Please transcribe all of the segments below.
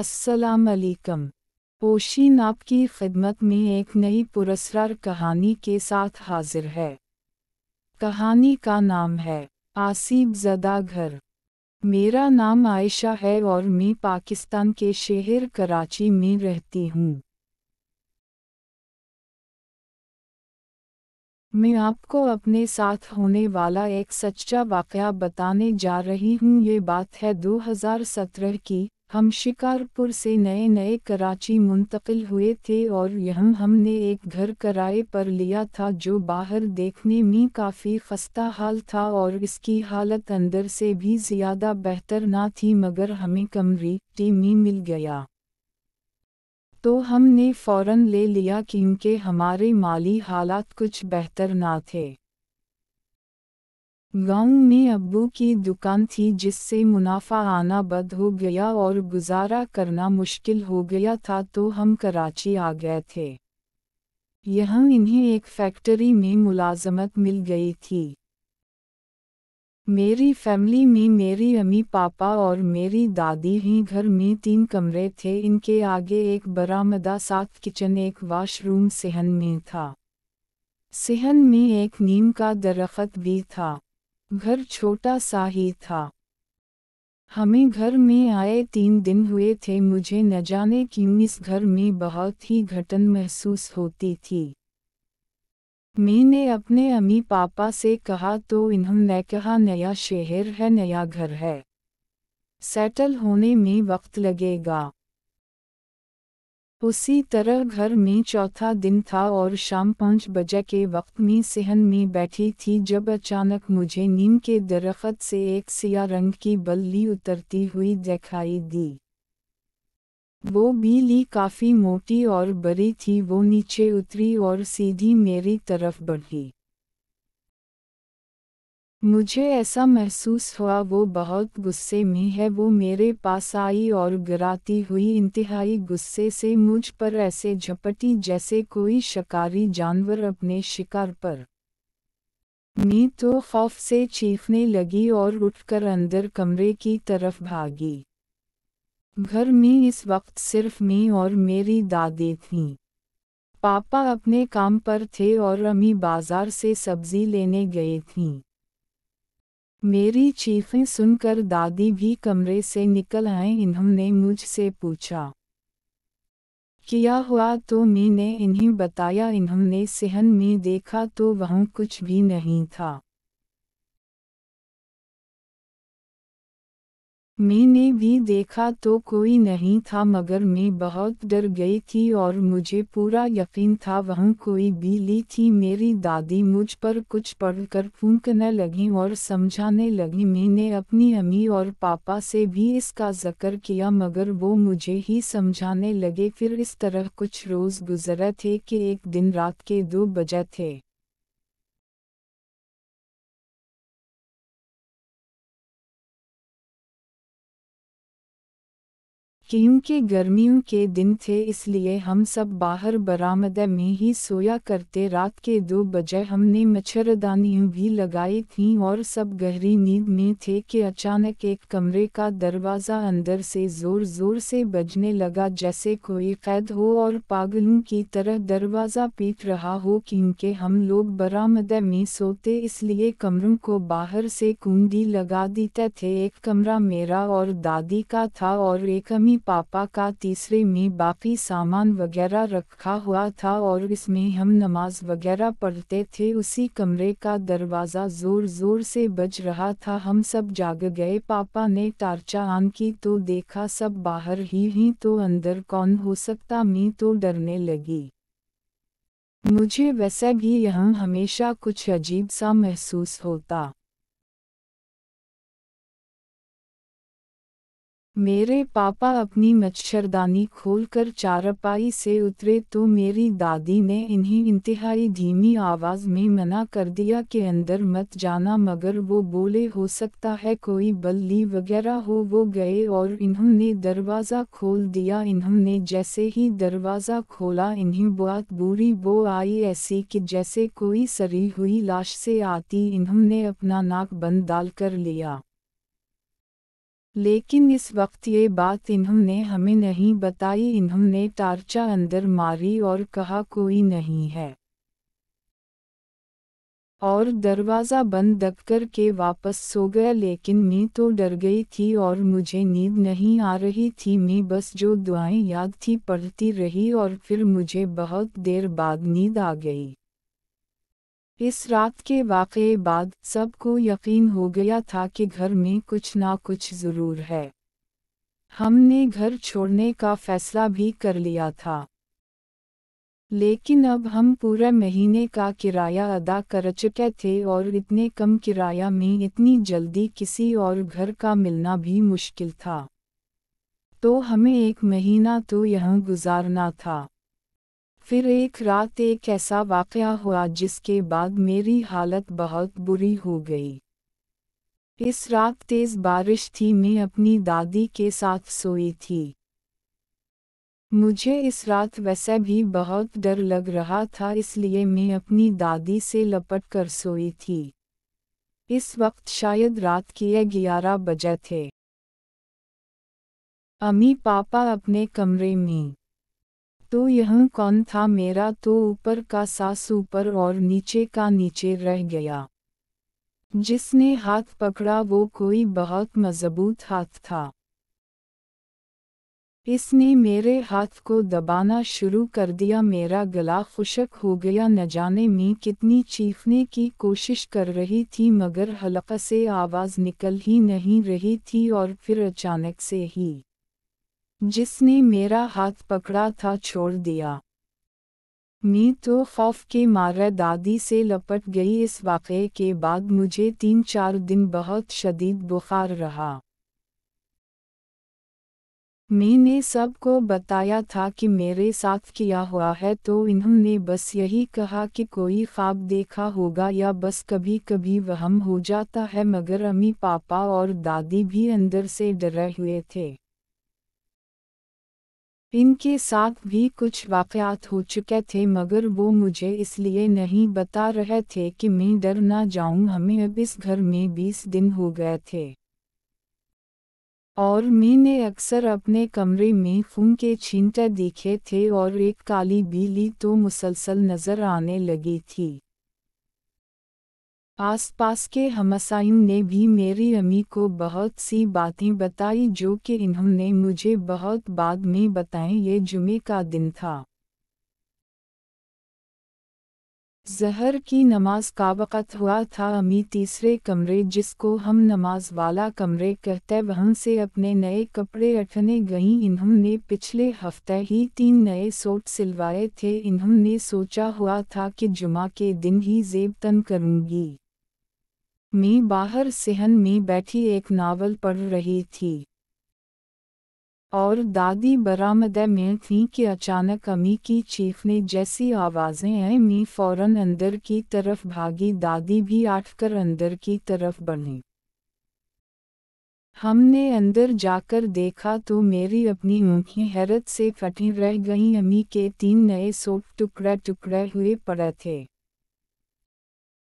असलकम पोशीन आपकी खिदमत में एक नई पुरस्कार कहानी के साथ हाजिर है कहानी का नाम है आसिब जदा घर मेरा नाम आयशा है और मैं पाकिस्तान के शहर कराची में रहती हूँ मैं आपको अपने साथ होने वाला एक सच्चा वाक़ बताने जा रही हूँ ये बात है 2017 की हम शिकारपुर से नए नए कराची मुंतकिल हुए थे और यह हमने एक घर किराए पर लिया था जो बाहर देखने में काफ़ी खस्ता हाल था और इसकी हालत अंदर से भी ज़्यादा बेहतर ना थी मगर हमें कमरी टीमी मिल गया तो हमने फ़ौरन ले लिया क्योंकि हमारे माली हालात कुछ बेहतर ना थे गांव में अब्बू की दुकान थी जिससे मुनाफा आना बंद हो गया और गुजारा करना मुश्किल हो गया था तो हम कराची आ गए थे यहाँ इन्हें एक फैक्ट्री में मुलाजमत मिल गई थी मेरी फैमिली में मेरी अम्मी पापा और मेरी दादी ही घर में तीन कमरे थे इनके आगे एक बरामदा सात किचन एक वॉशरूम सेहन में था सेहन में एक नीम का दरख्त भी था घर छोटा सा ही था हमें घर में आए तीन दिन हुए थे मुझे न जाने क्यों इस घर में बहुत ही घटन महसूस होती थी मैंने अपने अम्मी पापा से कहा तो इन्होंने कहा नया शहर है नया घर है सेटल होने में वक्त लगेगा उसी तरह घर में चौथा दिन था और शाम पाँच बजे के वक्त में सहन में बैठी थी जब अचानक मुझे नीम के दरख्त से एक सिया रंग की बल्ली उतरती हुई दिखाई दी वो बीली काफ़ी मोटी और बड़ी थी वो नीचे उतरी और सीधी मेरी तरफ बढ़ी मुझे ऐसा महसूस हुआ वो बहुत गुस्से में है वो मेरे पास आई और गिराती हुई इंतहाई गुस्से से मुझ पर ऐसे झपटी जैसे कोई शिकारी जानवर अपने शिकार पर मी तो खौफ से चीखने लगी और उठकर अंदर कमरे की तरफ भागी घर में इस वक्त सिर्फ मी और मेरी दादी थीं पापा अपने काम पर थे और अम्मी बाजार से सब्जी लेने गए थीं मेरी चीफें सुनकर दादी भी कमरे से निकल आए इन्होंने मुझसे पूछा किया हुआ तो मैंने इन्हें बताया इन्होंने सहन में देखा तो वहाँ कुछ भी नहीं था मैंने भी देखा तो कोई नहीं था मगर मैं बहुत डर गई थी और मुझे पूरा यकीन था वहाँ कोई ली थी मेरी दादी मुझ पर कुछ पढ़कर फूंकने लगी और समझाने लगी मैंने अपनी अम्मी और पापा से भी इसका जिक्र किया मगर वो मुझे ही समझाने लगे फिर इस तरह कुछ रोज़ गुजरे थे कि एक दिन रात के दो बजे थे क्योंकि गर्मियों के दिन थे इसलिए हम सब बाहर बरामदे में ही सोया करते रात के दो बजे हमने मच्छरदानियाँ भी लगाई थीं और सब गहरी नींद में थे कि अचानक एक कमरे का दरवाज़ा अंदर से ज़ोर ज़ोर से बजने लगा जैसे कोई कैद हो और पागलों की तरह दरवाज़ा पीट रहा हो क्योंकि हम लोग बरामदे में सोते इसलिए कमरों को बाहर से कुंडी लगा देते थे एक कमरा मेरा और दादी का था और एक अमी पापा का तीसरे में बाकी सामान वगैरह रखा हुआ था और इसमें हम नमाज वगैरह पढ़ते थे उसी कमरे का दरवाज़ा ज़ोर ज़ोर से बज रहा था हम सब जाग गए पापा ने टार्चा आन की तो देखा सब बाहर ही ही तो अंदर कौन हो सकता मैं तो डरने लगी मुझे वैसे भी यह हमेशा कुछ अजीब सा महसूस होता मेरे पापा अपनी मच्छरदानी खोलकर चारपाई से उतरे तो मेरी दादी ने इन्हें इंतहाई धीमी आवाज़ में मना कर दिया कि अंदर मत जाना मगर वो बोले हो सकता है कोई बल्ली वगैरह हो वो गए और इन्होंने दरवाज़ा खोल दिया इन्होंने जैसे ही दरवाज़ा खोला इन्हें बहुत बुरी बो आई ऐसी कि जैसे कोई सरी हुई लाश से आती इन्होंने अपना नाक बंद डाल कर लिया लेकिन इस वक्त ये बात इन्होंने हमें नहीं बताई इन्होंने टार्चा अंदर मारी और कहा कोई नहीं है और दरवाज़ा बंद दब कर के वापस सो गया लेकिन मैं तो डर गई थी और मुझे नींद नहीं आ रही थी मैं बस जो दुआएं याद थी पढ़ती रही और फिर मुझे बहुत देर बाद नींद आ गई इस रात के वाक़े बाद सबको यकीन हो गया था कि घर में कुछ ना कुछ ज़रूर है हमने घर छोड़ने का फैसला भी कर लिया था लेकिन अब हम पूरे महीने का किराया अदा कर चुके थे और इतने कम किराया में इतनी जल्दी किसी और घर का मिलना भी मुश्किल था तो हमें एक महीना तो यहाँ गुजारना था फिर एक रात एक ऐसा वाक़ हुआ जिसके बाद मेरी हालत बहुत बुरी हो गई इस रात तेज़ बारिश थी मैं अपनी दादी के साथ सोई थी मुझे इस रात वैसे भी बहुत डर लग रहा था इसलिए मैं अपनी दादी से लपट कर सोई थी इस वक्त शायद रात के ग्यारह बजे थे अमी पापा अपने कमरे में तो यह कौन था मेरा तो ऊपर का सास ऊपर और नीचे का नीचे रह गया जिसने हाथ पकड़ा वो कोई बहुत मजबूत हाथ था इसने मेरे हाथ को दबाना शुरू कर दिया मेरा गला खुशक हो गया न जाने में कितनी चीखने की कोशिश कर रही थी मगर हलका से आवाज़ निकल ही नहीं रही थी और फिर अचानक से ही जिसने मेरा हाथ पकड़ा था छोड़ दिया मी तो खौफ के मारे दादी से लपट गई इस वाक़े के बाद मुझे तीन चार दिन बहुत शदीद बुखार रहा मैंने सबको बताया था कि मेरे साथ किया हुआ है तो इन्होंने बस यही कहा कि कोई ख्वाब देखा होगा या बस कभी कभी वहम हो जाता है मगर अम्मी पापा और दादी भी अंदर से डरे हुए थे इनके साथ भी कुछ वाकयात हो चुके थे मगर वो मुझे इसलिए नहीं बता रहे थे कि मैं डर ना जाऊं हमें अब इस घर में बीस दिन हो गए थे और मैंने अक्सर अपने कमरे में फूम के छींटे देखे थे और एक काली बिल्ली तो मुसलसल नजर आने लगी थी आसपास के हमसाइन ने भी मेरी अम्मी को बहुत सी बातें बताई जो कि इन्होंने मुझे बहुत बाद में बताएं ये जुमे का दिन था जहर की नमाज का वक़्त हुआ था अमी तीसरे कमरे जिसको हम नमाज वाला कमरे कहते वहाँ से अपने नए कपड़े अठने गईं इन्होंने पिछले हफ्ते ही तीन नए सोट सिलवाए थे इन्होंने सोचा हुआ था कि जुमा के दिन ही जेब तन करूँगी मी बाहर सेहन में बैठी एक नावल पढ़ रही थी और दादी बरामद में थी कि अचानक अमी की चीखने जैसी आवाज़ें आई मी फौरन अंदर की तरफ भागी दादी भी आठकर अंदर की तरफ बढ़ी हमने अंदर जाकर देखा तो मेरी अपनी ऊँखें हैरत से फटी रह गईं अमी के तीन नए सोट टुकड़े टुकड़े हुए पड़े थे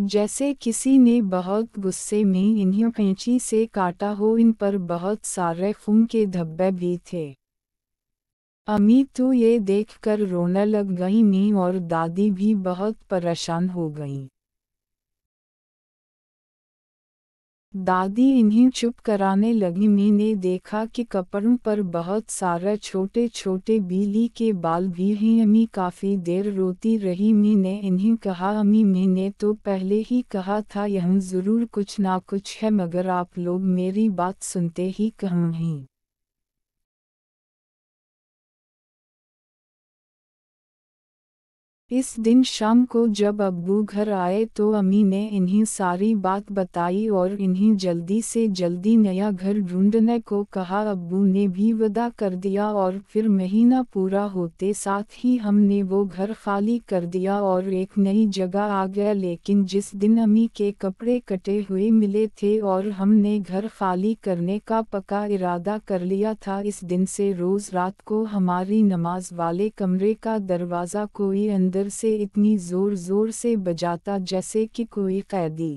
जैसे किसी ने बहुत गुस्से में इन्हें पैंची से काटा हो इन पर बहुत सारे खून के धब्बे भी थे अमित तो ये देखकर रोने लग गई मैं और दादी भी बहुत परेशान हो गईं दादी इन्हें चुप कराने लगी मैंने देखा कि कपड़ों पर बहुत सारा छोटे छोटे बिली के बाल भी हैं अम्मी काफ़ी देर रोती रही मैंने इन्हें कहा अम्मी मैंने तो पहले ही कहा था यह ज़रूर कुछ ना कुछ है मगर आप लोग मेरी बात सुनते ही कहूँ हैं इस दिन शाम को जब अब्बू घर आए तो अम्मी ने इन्हीं सारी बात बताई और इन्हीं जल्दी से जल्दी नया घर ढूंढने को कहा अब्बू ने भी वदा कर दिया और फिर महीना पूरा होते साथ ही हमने वो घर खाली कर दिया और एक नई जगह आ गया लेकिन जिस दिन अम्मी के कपड़े कटे हुए मिले थे और हमने घर खाली करने का पक्का इरादा कर लिया था इस दिन से रोज़ रात को हमारी नमाज वाले कमरे का दरवाज़ा कोई अंदर अंदर से इतनी जोर जोर से बजाता जैसे कि कोई कैदी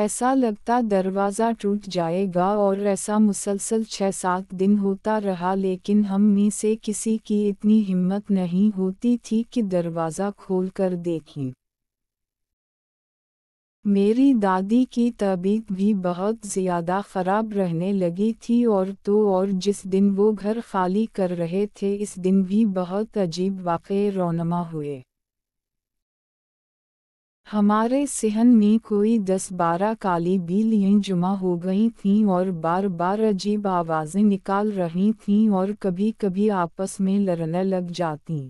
ऐसा लगता दरवाज़ा टूट जाएगा और ऐसा मुसलसल छः सात दिन होता रहा लेकिन हम में से किसी की इतनी हिम्मत नहीं होती थी कि दरवाज़ा खोल कर देखें मेरी दादी की तबीयत भी बहुत ज़्यादा ख़राब रहने लगी थी और तो और जिस दिन वो घर खाली कर रहे थे इस दिन भी बहुत अजीब वाक़े रौनमा हुए हमारे सेहन में कोई दस बारह काली बीलियाँ जुमा हो गई थीं और बार बार अजीब आवाज़ें निकाल रही थीं और कभी कभी आपस में लड़ने लग जातीं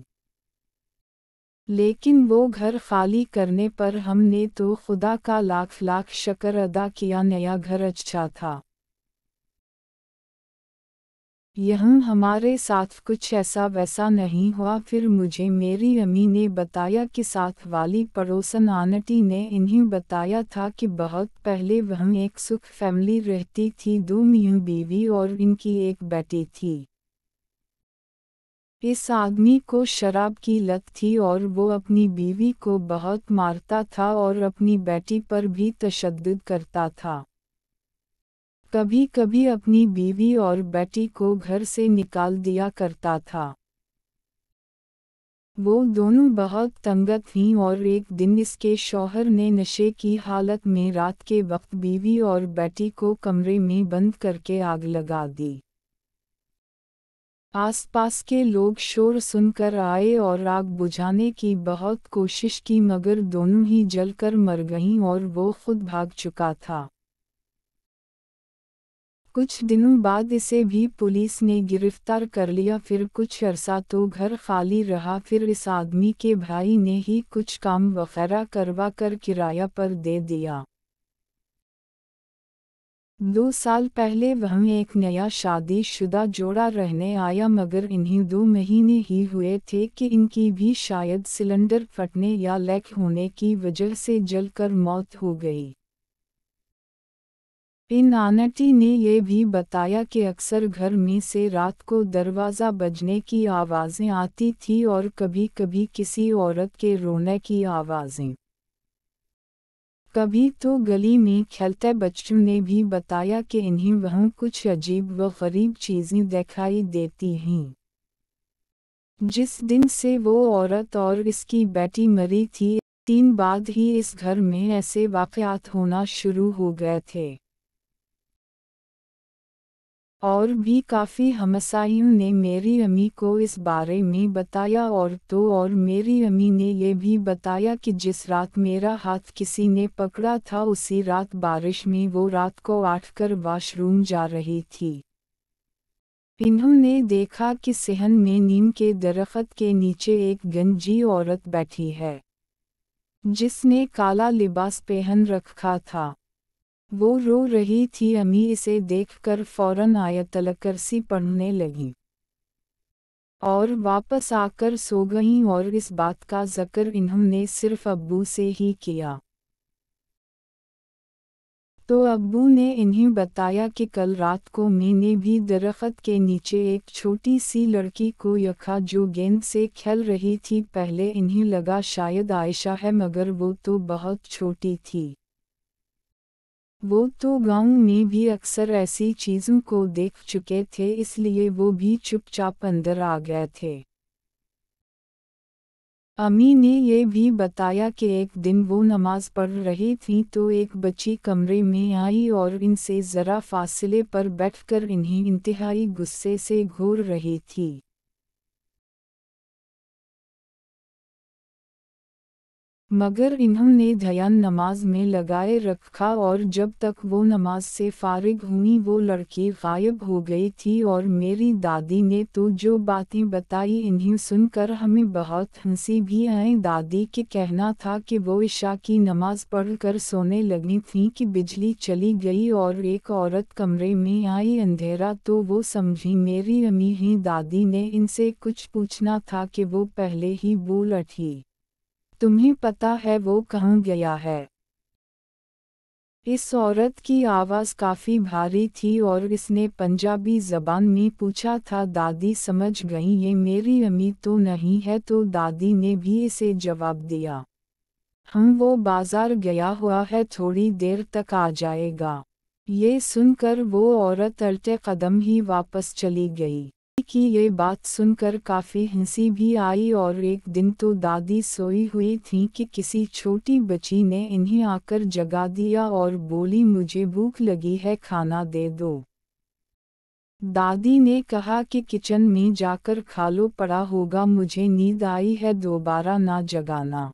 लेकिन वो घर खाली करने पर हमने तो खुदा का लाख लाख शकर अदा किया नया घर अच्छा था यह हमारे साथ कुछ ऐसा वैसा नहीं हुआ फिर मुझे मेरी अम्मी ने बताया कि साथ वाली पड़ोसन आनटी ने इन्हें बताया था कि बहुत पहले वह एक सुख फैमिली रहती थी दो मियाँ बीवी और इनकी एक बेटी थी इस आदमी को शराब की लत थी और वो अपनी बीवी को बहुत मारता था और अपनी बेटी पर भी तशद करता था कभी कभी अपनी बीवी और बेटी को घर से निकाल दिया करता था वो दोनों बहुत तंगत थीं और एक दिन इसके शौहर ने नशे की हालत में रात के वक्त बीवी और बेटी को कमरे में बंद करके आग लगा दी आसपास के लोग शोर सुनकर आए और आग बुझाने की बहुत कोशिश की मगर दोनों ही जलकर मर गईं और वो खुद भाग चुका था कुछ दिनों बाद इसे भी पुलिस ने गिरफ्तार कर लिया फिर कुछ अरसा तो घर खाली रहा फिर इस आदमी के भाई ने ही कुछ काम वगैरह करवा कर किराया पर दे दिया दो साल पहले वह एक नया शादीशुदा जोड़ा रहने आया मगर इन्हीं दो महीने ही हुए थे कि इनकी भी शायद सिलेंडर फटने या लैक होने की वजह से जलकर मौत हो गई इन आनटी ने यह भी बताया कि अक्सर घर में से रात को दरवाज़ा बजने की आवाज़ें आती थी और कभी कभी किसी औरत के रोने की आवाज़ें कभी तो गली में खेलते बच्चों ने भी बताया कि इन्हें वह कुछ अजीब व गरीब चीज़ें दिखाई देती हैं जिस दिन से वो औरत और इसकी बेटी मरी थी तीन बाद ही इस घर में ऐसे वाकयात होना शुरू हो गए थे और भी काफ़ी हमसायों ने मेरी अम्मी को इस बारे में बताया और तो और मेरी अम्मी ने यह भी बताया कि जिस रात मेरा हाथ किसी ने पकड़ा था उसी रात बारिश में वो रात को आठ कर वाशरूम जा रही थी इन्होंने देखा कि सेहन में नीम के दरख्त के नीचे एक गंजी औरत बैठी है जिसने काला लिबास पहन रखा था वो रो रही थी अमी इसे देखकर फौरन करसी पढ़ने लगी और वापस आकर सो गईं और इस बात का जिक्र इन्होंने सिर्फ अब्बू से ही किया तो अब्बू ने इन्हें बताया कि कल रात को मैंने भी दरख्त के नीचे एक छोटी सी लड़की को यखा जो गेंद से खेल रही थी पहले इन्हें लगा शायद आयशा है मगर वो तो बहुत छोटी थी वो तो गांव में भी अक्सर ऐसी चीज़ों को देख चुके थे इसलिए वो भी चुपचाप अंदर आ गए थे अमी ने ये भी बताया कि एक दिन वो नमाज पढ़ रही थी तो एक बच्ची कमरे में आई और इनसे ज़रा फासले पर बैठकर इन्हें इंतहाई गुस्से से घूर रही थी मगर इन्होंने ध्यान नमाज में लगाए रखा और जब तक वो नमाज से फारिग हुई वो लड़की गायब हो गई थी और मेरी दादी ने तो जो बातें बताई इन्हें सुनकर हमें बहुत हंसी भी आई दादी के कहना था कि वो ईशा की नमाज पढ़कर सोने लगी थी कि बिजली चली गई और एक औरत कमरे में आई अंधेरा तो वो समझी मेरी अम्मी ही दादी ने इनसे कुछ पूछना था कि वो पहले ही बोल उठी तुम्हें पता है वो कहाँ गया है इस औरत की आवाज़ काफ़ी भारी थी और इसने पंजाबी ज़बान में पूछा था दादी समझ गई ये मेरी अम्मी तो नहीं है तो दादी ने भी इसे जवाब दिया हम हाँ, वो बाज़ार गया हुआ है थोड़ी देर तक आ जाएगा ये सुनकर वो औरत अल्टे कदम ही वापस चली गई की ये बात सुनकर काफ़ी हंसी भी आई और एक दिन तो दादी सोई हुई थी कि किसी छोटी बच्ची ने इन्हें आकर जगा दिया और बोली मुझे भूख लगी है खाना दे दो दादी ने कहा कि किचन में जाकर खा लो पड़ा होगा मुझे नींद आई है दोबारा ना जगाना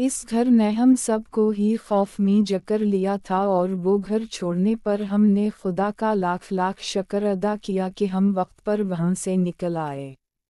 इस घर ने हम सबको ही खौफ में जकर लिया था और वो घर छोड़ने पर हमने खुदा का लाख लाख शक्र अदा किया कि हम वक्त पर वहाँ से निकल आए